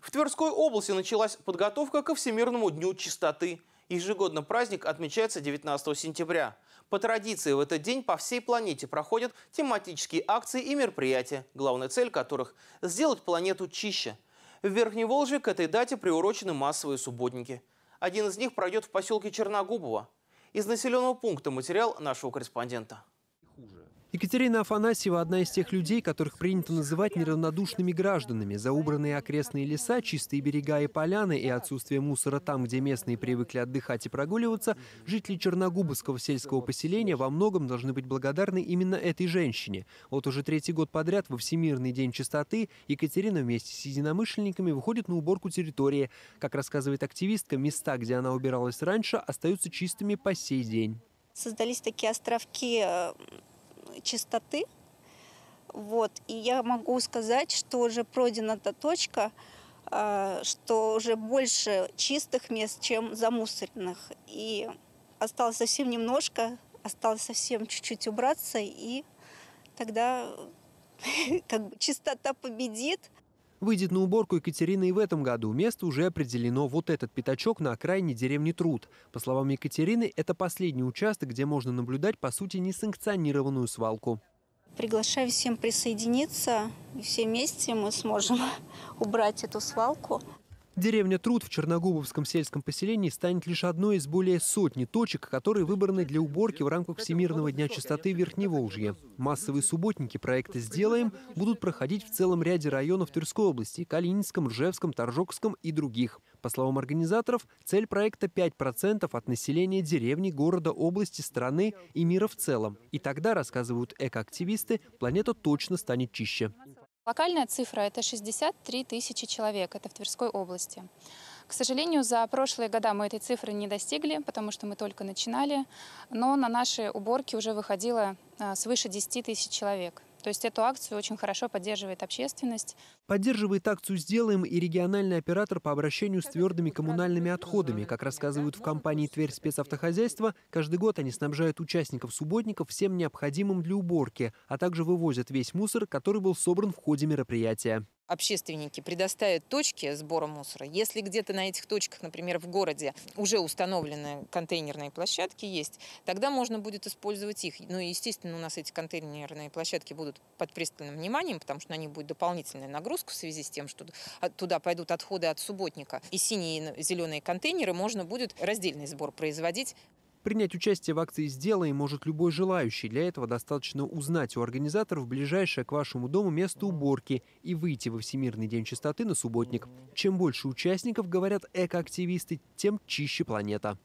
В Тверской области началась подготовка ко Всемирному дню чистоты. Ежегодно праздник отмечается 19 сентября. По традиции в этот день по всей планете проходят тематические акции и мероприятия, главная цель которых – сделать планету чище. В Верхней Волже к этой дате приурочены массовые субботники. Один из них пройдет в поселке Черногубово. Из населенного пункта материал нашего корреспондента. Екатерина Афанасьева – одна из тех людей, которых принято называть неравнодушными гражданами. За убранные окрестные леса, чистые берега и поляны и отсутствие мусора там, где местные привыкли отдыхать и прогуливаться, жители Черногубовского сельского поселения во многом должны быть благодарны именно этой женщине. Вот уже третий год подряд во Всемирный день чистоты Екатерина вместе с единомышленниками выходит на уборку территории. Как рассказывает активистка, места, где она убиралась раньше, остаются чистыми по сей день. Создались такие островки э, чистоты. Вот. И я могу сказать, что уже пройдена та точка, а, что уже больше чистых мест, чем замусоренных. И осталось совсем немножко, осталось совсем чуть-чуть убраться, и тогда как бы чистота победит, Выйдет на уборку Екатерина и в этом году. Место уже определено вот этот пятачок на окраине деревни Труд. По словам Екатерины, это последний участок, где можно наблюдать, по сути, несанкционированную свалку. Приглашаю всем присоединиться, все вместе мы сможем убрать эту свалку. Деревня Труд в Черногубовском сельском поселении станет лишь одной из более сотни точек, которые выбраны для уборки в рамках Всемирного дня чистоты Верхневолжья. Массовые субботники проекта «Сделаем» будут проходить в целом ряде районов Тверской области – Калининском, Ржевском, Торжокском и других. По словам организаторов, цель проекта 5% от населения деревни, города, области, страны и мира в целом. И тогда, рассказывают экоактивисты, планета точно станет чище. Локальная цифра – это 63 тысячи человек, это в Тверской области. К сожалению, за прошлые года мы этой цифры не достигли, потому что мы только начинали, но на наши уборки уже выходило а, свыше 10 тысяч человек. То есть эту акцию очень хорошо поддерживает общественность. Поддерживает акцию «Сделаем» и региональный оператор по обращению с твердыми коммунальными отходами. Как рассказывают в компании «Тверь спецавтохозяйство», каждый год они снабжают участников субботников всем необходимым для уборки, а также вывозят весь мусор, который был собран в ходе мероприятия общественники предоставят точки сбора мусора, если где-то на этих точках, например, в городе уже установлены контейнерные площадки есть, тогда можно будет использовать их. Ну и, естественно, у нас эти контейнерные площадки будут под пристальным вниманием, потому что на них будет дополнительная нагрузка в связи с тем, что а, туда пойдут отходы от субботника. И синие и зеленые контейнеры можно будет раздельный сбор производить. Принять участие в акции «Сделай» может любой желающий. Для этого достаточно узнать у организаторов ближайшее к вашему дому место уборки и выйти во Всемирный день чистоты на субботник. Чем больше участников, говорят экоактивисты, тем чище планета.